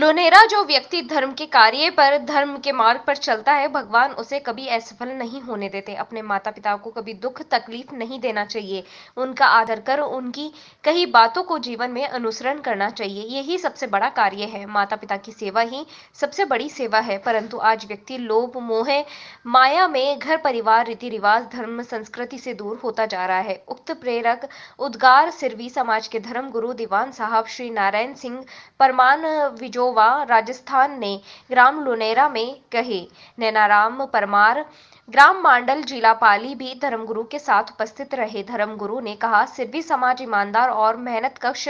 लोनेरा जो व्यक्ति धर्म के कार्य पर धर्म के मार्ग पर चलता है भगवान उसे कभी असफल नहीं होने देते अपने माता पिता को कभी दुख तकलीफ नहीं देना चाहिए उनका आदर कर उनकी कई बातों को जीवन में अनुसरण करना चाहिए यही सबसे बड़ा कार्य है माता पिता की सेवा ही सबसे बड़ी सेवा है परंतु आज व्यक्ति लोभ मोह माया में घर परिवार रीति रिवाज धर्म संस्कृति से दूर होता जा रहा है उक्त प्रेरक उद्गार सिरवी समाज के धर्म गुरु दीवान साहब श्री नारायण सिंह परमान विजो नोवा राजस्थान ने ग्राम लुनेरा में कहे नैनाराम परमार ग्राम मांडल जिला पाली भी धर्मगुरु के साथ उपस्थित रहे धर्मगुरु ने कहा सिर्फी समाज ईमानदार और मेहनत कक्ष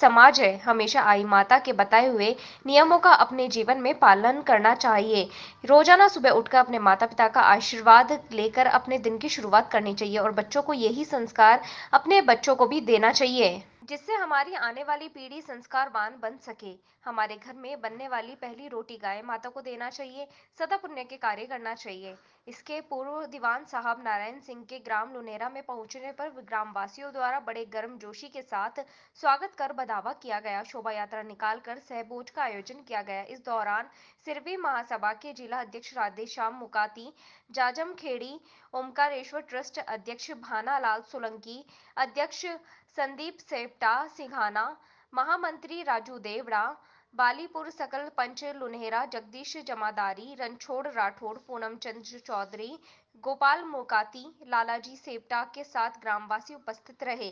समाज है हमेशा आई माता के बताए हुए नियमों का अपने जीवन में पालन करना चाहिए रोजाना सुबह उठकर अपने माता पिता का आशीर्वाद लेकर अपने दिन की शुरुआत करनी चाहिए और बच्चों को यही संस्कार अपने बच्चों को भी देना चाहिए जिससे हमारी आने वाली पीढ़ी संस्कारवान बन सके हमारे घर में बनने वाली पहली रोटी गाय माता को देना चाहिए सदा पुण्य के कार्य करना चाहिए इसके पूर्व दीवान साहब नारायण सिंह के ग्राम लुनेरा में पहुंचने पर ग्रामवासियों द्वारा बड़े गर्म जोशी के साथ स्वागत कर बधावा किया गया शोभा यात्रा निकाल कर सहभोज का आयोजन किया गया इस दौरान सिरवी महासभा के जिला अध्यक्ष राधेश्याम मुकाती खेड़ी ओमकारेश्वर ट्रस्ट अध्यक्ष भानालाल सोलंकी अध्यक्ष संदीप सेपटा सिघाना महामंत्री राजू देवड़ा बालीपुर सकल पंच लुनेरा जगदीश जमादारी रणछोड़ राठौड़ पूनम चंद्र चौधरी गोपाल मोकाती लालाजी सेपटा के साथ ग्रामवासी उपस्थित रहे